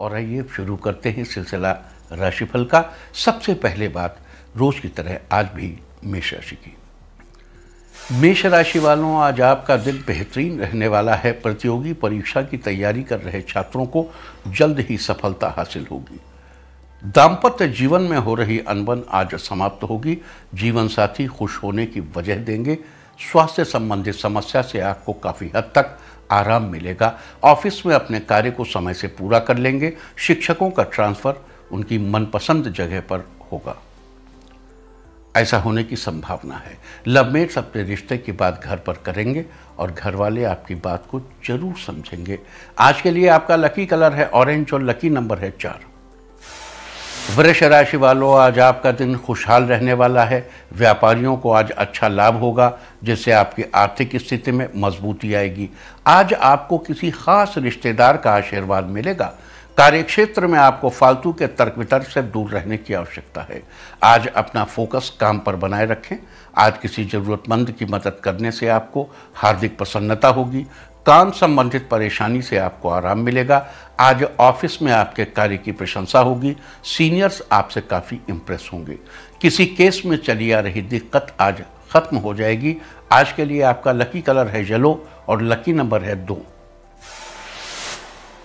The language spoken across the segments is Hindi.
और आइए शुरू करते हैं सिलसिला राशिफल का सबसे पहले बात रोज की तरह आज भी मेष राशि की मेष राशि वालों आज आपका दिन बेहतरीन रहने वाला है प्रतियोगी परीक्षा की तैयारी कर रहे छात्रों को जल्द ही सफलता हासिल होगी दाम्पत्य जीवन में हो रही अनबन आज समाप्त होगी जीवन साथी खुश होने की वजह देंगे स्वास्थ्य संबंधित समस्या से आपको काफ़ी हद तक आराम मिलेगा ऑफिस में अपने कार्य को समय से पूरा कर लेंगे शिक्षकों का ट्रांसफ़र उनकी मनपसंद जगह पर होगा ऐसा होने की संभावना है लवमेट्स अपने रिश्ते की बात घर पर करेंगे और घर वाले आपकी बात को जरूर समझेंगे आज के लिए आपका लकी कलर है ऑरेंज और लकी नंबर है चार वृक्ष राशि वालों आज आपका दिन खुशहाल रहने वाला है व्यापारियों को आज अच्छा लाभ होगा जिससे आपकी आर्थिक स्थिति में मजबूती आएगी आज आपको किसी खास रिश्तेदार का आशीर्वाद मिलेगा कार्यक्षेत्र में आपको फालतू के तर्क वितर्क से दूर रहने की आवश्यकता है आज अपना फोकस काम पर बनाए रखें आज किसी ज़रूरतमंद की मदद करने से आपको हार्दिक प्रसन्नता होगी काम संबंधित परेशानी से आपको आराम मिलेगा आज ऑफिस में आपके कार्य की प्रशंसा होगी सीनियर्स आपसे काफ़ी इम्प्रेस होंगे किसी केस में चली आ रही दिक्कत आज खत्म हो जाएगी आज के लिए आपका लकी कलर है येलो और लकी नंबर है दो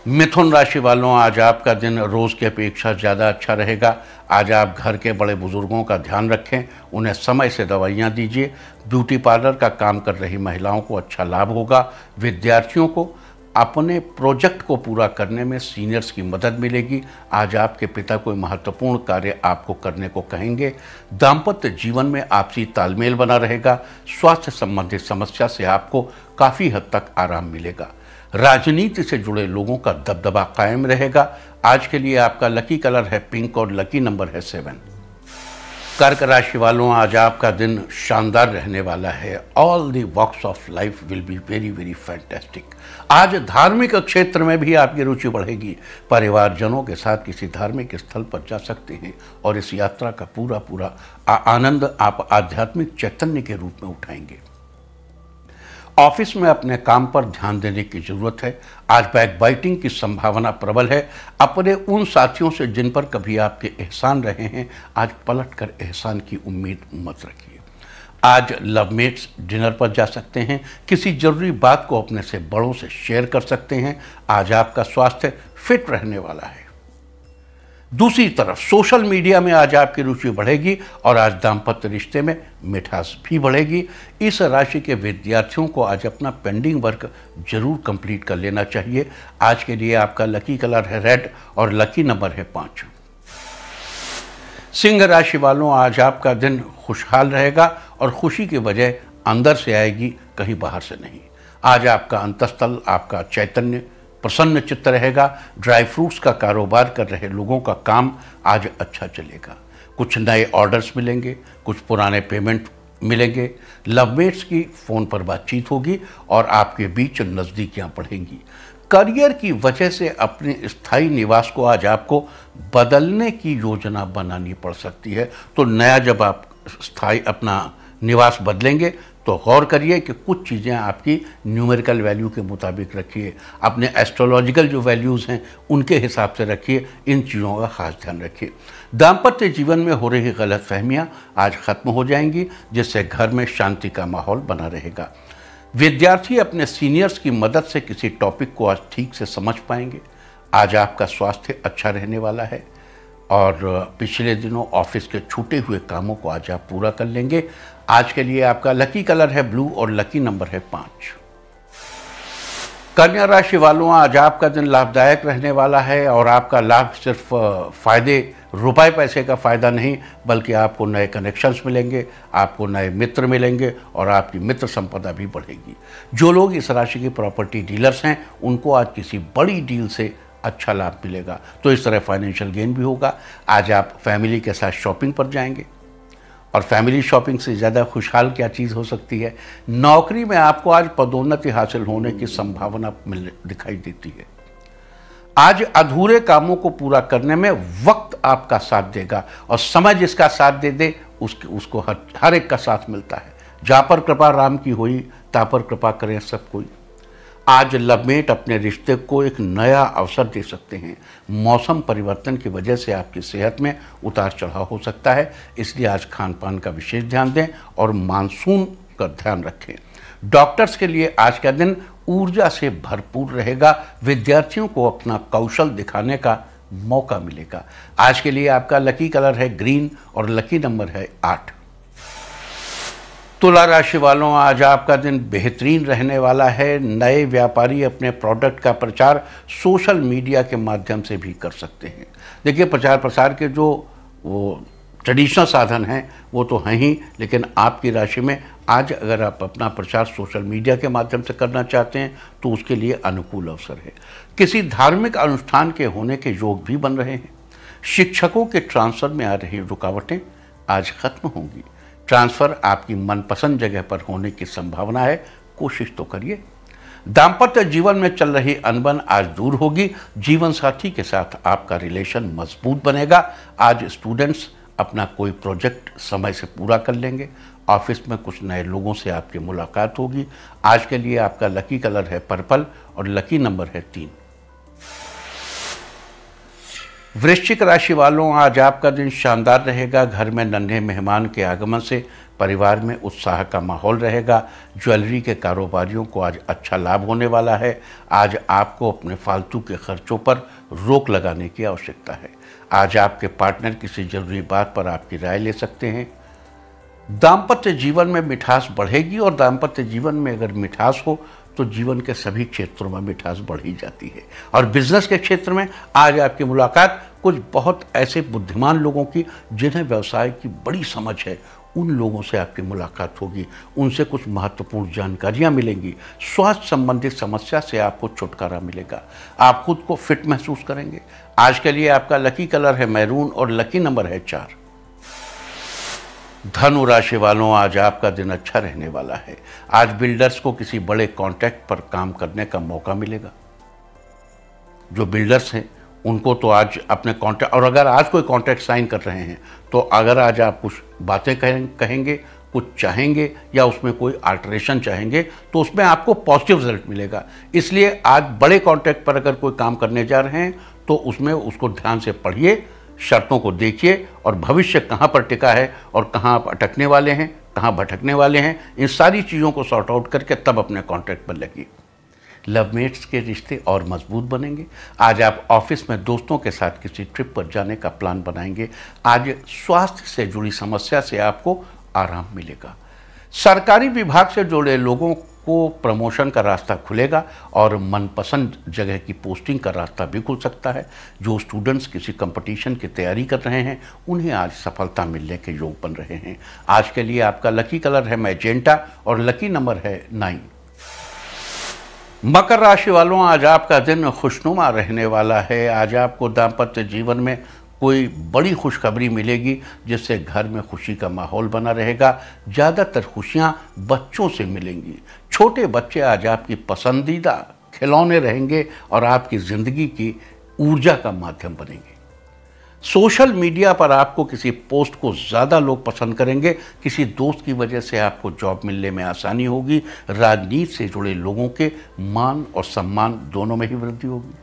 मिथुन राशि वालों आज आपका दिन रोज की अपेक्षा ज़्यादा अच्छा रहेगा आज आप घर के बड़े बुज़ुर्गों का ध्यान रखें उन्हें समय से दवाइयाँ दीजिए ब्यूटी पार्लर का काम कर रही महिलाओं को अच्छा लाभ होगा विद्यार्थियों को अपने प्रोजेक्ट को पूरा करने में सीनियर्स की मदद मिलेगी आज आपके पिता कोई महत्वपूर्ण कार्य आपको करने को कहेंगे दाम्पत्य जीवन में आपसी तालमेल बना रहेगा स्वास्थ्य संबंधित समस्या से आपको काफ़ी हद तक आराम मिलेगा राजनीति से जुड़े लोगों का दबदबा कायम रहेगा आज के लिए आपका लकी कलर है पिंक और लकी नंबर है सेवन कर्क राशि वालों आज आपका दिन शानदार रहने वाला है all the walks of life will be very very fantastic आज धार्मिक क्षेत्र में भी आपकी रुचि बढ़ेगी परिवारजनों के साथ किसी धार्मिक स्थल पर जा सकते हैं और इस यात्रा का पूरा पूरा आनंद आप आध्यात्मिक चैतन्य के रूप में उठाएंगे ऑफिस में अपने काम पर ध्यान देने की जरूरत है आज बैक बाइटिंग की संभावना प्रबल है अपने उन साथियों से जिन पर कभी आपके एहसान रहे हैं आज पलट कर एहसान की उम्मीद मत रखिए आज लवमेट्स डिनर पर जा सकते हैं किसी जरूरी बात को अपने से बड़ों से शेयर कर सकते हैं आज आपका स्वास्थ्य फिट रहने वाला है दूसरी तरफ सोशल मीडिया में आज आपकी रुचि बढ़ेगी और आज दाम्पत्य रिश्ते में मिठास भी बढ़ेगी इस राशि के विद्यार्थियों को आज अपना पेंडिंग वर्क जरूर कंप्लीट कर लेना चाहिए आज के लिए आपका लकी कलर है रेड और लकी नंबर है पाँच सिंह राशि वालों आज आपका दिन खुशहाल रहेगा और खुशी की वजह अंदर से आएगी कहीं बाहर से नहीं आज आपका अंतस्थल आपका चैतन्य प्रसन्न चित्त रहेगा ड्राई फ्रूट्स का कारोबार कर रहे लोगों का काम आज अच्छा चलेगा कुछ नए ऑर्डर्स मिलेंगे कुछ पुराने पेमेंट मिलेंगे लवमेट्स की फ़ोन पर बातचीत होगी और आपके बीच नज़दीकियाँ बढ़ेंगी करियर की वजह से अपने स्थायी निवास को आज आपको बदलने की योजना बनानी पड़ सकती है तो नया जब आप स्थाई अपना निवास बदलेंगे तो गौर करिए कि कुछ चीज़ें आपकी न्यूमेरिकल वैल्यू के मुताबिक रखिए अपने एस्ट्रोलॉजिकल जो वैल्यूज़ हैं उनके हिसाब से रखिए इन चीज़ों का खास ध्यान रखिए दाम्पत्य जीवन में हो रही गलत फहमियाँ आज ख़त्म हो जाएंगी जिससे घर में शांति का माहौल बना रहेगा विद्यार्थी अपने सीनियर्स की मदद से किसी टॉपिक को आज ठीक से समझ पाएंगे आज आपका स्वास्थ्य अच्छा रहने वाला है और पिछले दिनों ऑफिस के छूटे हुए कामों को आज आप पूरा कर लेंगे आज के लिए आपका लकी कलर है ब्लू और लकी नंबर है पाँच कन्या राशि वालों आज आपका दिन लाभदायक रहने वाला है और आपका लाभ सिर्फ फायदे रुपए पैसे का फ़ायदा नहीं बल्कि आपको नए कनेक्शंस मिलेंगे आपको नए मित्र मिलेंगे और आपकी मित्र संपदा भी बढ़ेगी जो लोग इस राशि के प्रॉपर्टी डीलर्स हैं उनको आज किसी बड़ी डील से अच्छा लाभ मिलेगा तो इस तरह फाइनेंशियल गेन भी होगा आज आप फैमिली के साथ शॉपिंग पर जाएंगे और फैमिली शॉपिंग से ज़्यादा खुशहाल क्या चीज़ हो सकती है नौकरी में आपको आज पदोन्नति हासिल होने की संभावना मिल दिखाई देती है आज अधूरे कामों को पूरा करने में वक्त आपका साथ देगा और समय जिसका साथ दे दे उसके उसको हर हर एक का साथ मिलता है जा पर कृपा राम की हुई ता पर कृपा करें सब कोई आज लपेट अपने रिश्ते को एक नया अवसर दे सकते हैं मौसम परिवर्तन की वजह से आपकी सेहत में उतार चढ़ाव हो सकता है इसलिए आज खान पान का विशेष ध्यान दें और मानसून का ध्यान रखें डॉक्टर्स के लिए आज का दिन ऊर्जा से भरपूर रहेगा विद्यार्थियों को अपना कौशल दिखाने का मौका मिलेगा आज के लिए आपका लकी कलर है ग्रीन और लकी नंबर है आठ तुला राशि वालों आज आपका दिन बेहतरीन रहने वाला है नए व्यापारी अपने प्रोडक्ट का प्रचार सोशल मीडिया के माध्यम से भी कर सकते हैं देखिए प्रचार प्रसार के जो वो ट्रेडिशनल साधन हैं वो तो हैं ही लेकिन आपकी राशि में आज अगर आप अपना प्रचार सोशल मीडिया के माध्यम से करना चाहते हैं तो उसके लिए अनुकूल अवसर है किसी धार्मिक अनुष्ठान के होने के योग भी बन रहे हैं शिक्षकों के ट्रांसफ़र में आ रही रुकावटें आज खत्म होंगी ट्रांसफ़र आपकी मनपसंद जगह पर होने की संभावना है कोशिश तो करिए दाम्पत्य जीवन में चल रही अनबन आज दूर होगी जीवन साथी के साथ आपका रिलेशन मजबूत बनेगा आज स्टूडेंट्स अपना कोई प्रोजेक्ट समय से पूरा कर लेंगे ऑफिस में कुछ नए लोगों से आपकी मुलाकात होगी आज के लिए आपका लकी कलर है पर्पल और लकी नंबर है तीन वृश्चिक राशि वालों आज आपका दिन शानदार रहेगा घर में नन्हे मेहमान के आगमन से परिवार में उत्साह का माहौल रहेगा ज्वेलरी के कारोबारियों को आज अच्छा लाभ होने वाला है आज आपको अपने फालतू के खर्चों पर रोक लगाने की आवश्यकता है आज आपके पार्टनर किसी जरूरी बात पर आपकी राय ले सकते हैं दाम्पत्य जीवन में मिठास बढ़ेगी और दाम्पत्य जीवन में अगर मिठास हो तो जीवन के सभी क्षेत्रों में मिठास बढ़ ही जाती है और बिजनेस के क्षेत्र में आज आपकी मुलाकात कुछ बहुत ऐसे बुद्धिमान लोगों की जिन्हें व्यवसाय की बड़ी समझ है उन लोगों से आपकी मुलाकात होगी उनसे कुछ महत्वपूर्ण जानकारियाँ मिलेंगी स्वास्थ्य संबंधित समस्या से आपको छुटकारा मिलेगा आप खुद को फिट महसूस करेंगे आज के लिए आपका लकी कलर है मैरून और लकी नंबर है चार धनु राशि वालों आज आपका दिन अच्छा रहने वाला है आज बिल्डर्स को किसी बड़े कॉन्ट्रैक्ट पर काम करने का मौका मिलेगा जो बिल्डर्स हैं उनको तो आज अपने कॉन्ट्रैक्ट और अगर आज कोई कॉन्ट्रैक्ट साइन कर रहे हैं तो अगर आज आप कुछ बातें कहें कहेंगे कुछ चाहेंगे या उसमें कोई आल्ट्रेशन चाहेंगे तो उसमें आपको पॉजिटिव रिजल्ट मिलेगा इसलिए आज बड़े कॉन्ट्रैक्ट पर अगर कोई काम करने जा रहे हैं तो उसमें उसको ध्यान से पढ़िए शर्तों को देखिए और भविष्य कहाँ पर टिका है और कहाँ आप अटकने वाले हैं कहाँ भटकने वाले हैं इन सारी चीज़ों को सॉर्ट आउट करके तब अपने कॉन्ट्रैक्ट पर लगिए मेट्स के रिश्ते और मजबूत बनेंगे आज आप ऑफिस में दोस्तों के साथ किसी ट्रिप पर जाने का प्लान बनाएंगे आज स्वास्थ्य से जुड़ी समस्या से आपको आराम मिलेगा सरकारी विभाग से जुड़े लोगों को प्रमोशन का रास्ता खुलेगा और मनपसंद जगह की पोस्टिंग का रास्ता भी खुल सकता है जो स्टूडेंट्स किसी कंपटीशन की तैयारी कर रहे हैं उन्हें आज सफलता मिलने के योग बन रहे हैं आज के लिए आपका लकी कलर है मैजेंटा और लकी नंबर है नाइन मकर राशि वालों आज आपका दिन खुशनुमा रहने वाला है आज आपको दाम्पत्य जीवन में कोई बड़ी खुशखबरी मिलेगी जिससे घर में खुशी का माहौल बना रहेगा ज़्यादातर खुशियाँ बच्चों से मिलेंगी छोटे बच्चे आज आपकी पसंदीदा खिलौने रहेंगे और आपकी ज़िंदगी की ऊर्जा का माध्यम बनेंगे सोशल मीडिया पर आपको किसी पोस्ट को ज़्यादा लोग पसंद करेंगे किसी दोस्त की वजह से आपको जॉब मिलने में आसानी होगी राजनीति से जुड़े लोगों के मान और सम्मान दोनों में ही वृद्धि होगी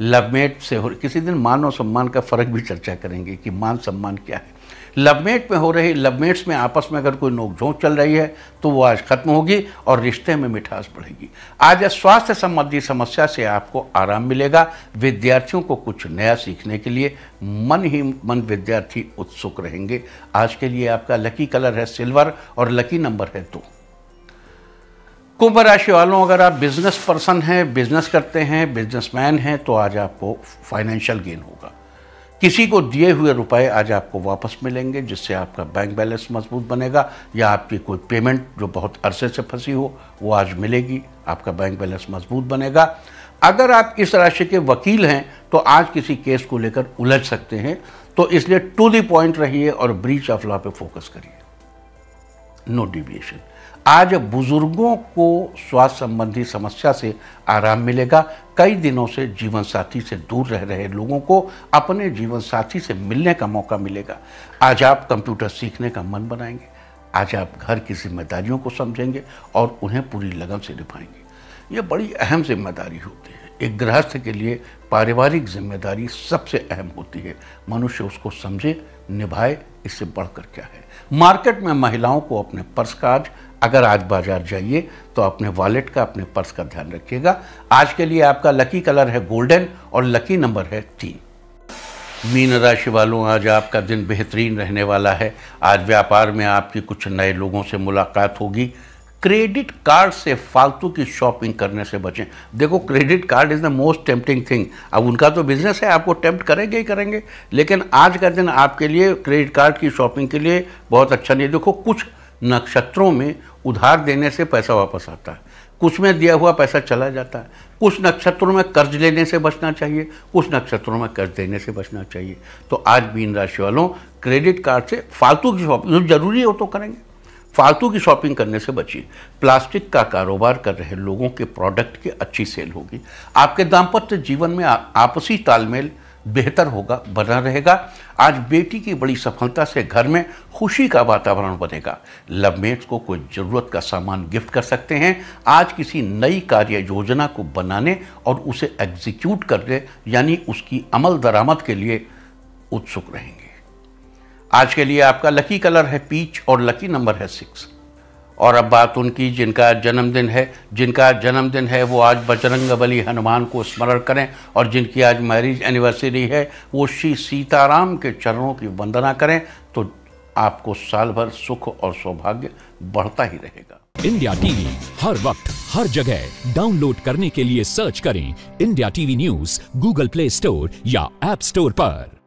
लवमेट से हो किसी दिन मान और सम्मान का फ़र्क भी चर्चा करेंगे कि मान सम्मान क्या है लवमेट में हो रही लवमेट्स में आपस में अगर कोई नोकझोंक चल रही है तो वो आज खत्म होगी और रिश्ते में मिठास बढ़ेगी आज स्वास्थ्य संबंधी समस्या से आपको आराम मिलेगा विद्यार्थियों को कुछ नया सीखने के लिए मन ही मन विद्यार्थी उत्सुक रहेंगे आज के लिए आपका लकी कलर है सिल्वर और लकी नंबर है दो तो। कुंभ राशि वालों अगर आप बिजनेस पर्सन हैं बिजनेस करते हैं बिजनेसमैन हैं तो आज आपको फाइनेंशियल गेन होगा किसी को दिए हुए रुपए आज आपको वापस मिलेंगे जिससे आपका बैंक बैलेंस मजबूत बनेगा या आपकी कोई पेमेंट जो बहुत अरसे से फंसी हो वो आज मिलेगी आपका बैंक बैलेंस मजबूत बनेगा अगर आप इस राशि के वकील हैं तो आज किसी केस को लेकर उलझ सकते हैं तो इसलिए टू दी पॉइंट रहिए और ब्रीच ऑफ लॉ पे फोकस करिए नो डिविएशन आज बुजुर्गों को स्वास्थ्य संबंधी समस्या से आराम मिलेगा कई दिनों से जीवन साथी से दूर रह रहे लोगों को अपने जीवन साथी से मिलने का मौका मिलेगा आज आप कंप्यूटर सीखने का मन बनाएंगे आज आप घर की जिम्मेदारियों को समझेंगे और उन्हें पूरी लगन से निभाएंगे ये बड़ी अहम जिम्मेदारी होती है एक गृहस्थ के लिए पारिवारिक जिम्मेदारी सबसे अहम होती है मनुष्य उसको समझे निभाए इससे बढ़कर क्या है मार्केट में महिलाओं को अपने पर्स का आज अगर आज बाजार जाइए तो अपने वॉलेट का अपने पर्स का ध्यान रखिएगा आज के लिए आपका लकी कलर है गोल्डन और लकी नंबर है तीन मीन राशि वालों आज आपका दिन बेहतरीन रहने वाला है आज व्यापार में आपकी कुछ नए लोगों से मुलाकात होगी क्रेडिट कार्ड से फालतू की शॉपिंग करने से बचें देखो credit card is the most tempting thing अब उनका तो बिजनेस है आपको टेम्प्ट करेंगे ही करेंगे लेकिन आज का दिन आपके लिए क्रेडिट कार्ड की शॉपिंग के लिए बहुत अच्छा नहीं देखो कुछ नक्षत्रों में उधार देने से पैसा वापस आता है कुछ में दिया हुआ पैसा चला जाता है कुछ नक्षत्रों में कर्ज लेने से बचना चाहिए कुछ नक्षत्रों में कर्ज देने से बचना चाहिए तो आज मीन राशि वालों क्रेडिट कार्ड से फालतू की शॉपिंग जो जरूरी हो तो करेंगे फालतू की शॉपिंग करने से बचिए प्लास्टिक का कारोबार कर रहे लोगों के प्रोडक्ट की अच्छी सेल होगी आपके दाम्पत्य जीवन में आपसी तालमेल बेहतर होगा बना रहेगा आज बेटी की बड़ी सफलता से घर में खुशी का वातावरण बनेगा लवमेट्स को कोई ज़रूरत का सामान गिफ्ट कर सकते हैं आज किसी नई कार्य योजना को बनाने और उसे एग्जीक्यूट करने यानी उसकी अमल दरामद के लिए उत्सुक रहेंगे आज के लिए आपका लकी कलर है पीच और लकी नंबर है सिक्स और अब बात उनकी जिनका जन्मदिन है जिनका जन्मदिन है वो आज बजरंग बली हनुमान को स्मरण करें और जिनकी आज मैरिज एनिवर्सरी है वो श्री सीताराम के चरणों की वंदना करें तो आपको साल भर सुख और सौभाग्य बढ़ता ही रहेगा इंडिया टीवी हर वक्त हर जगह डाउनलोड करने के लिए सर्च करें India TV news Google Play Store या एप स्टोर पर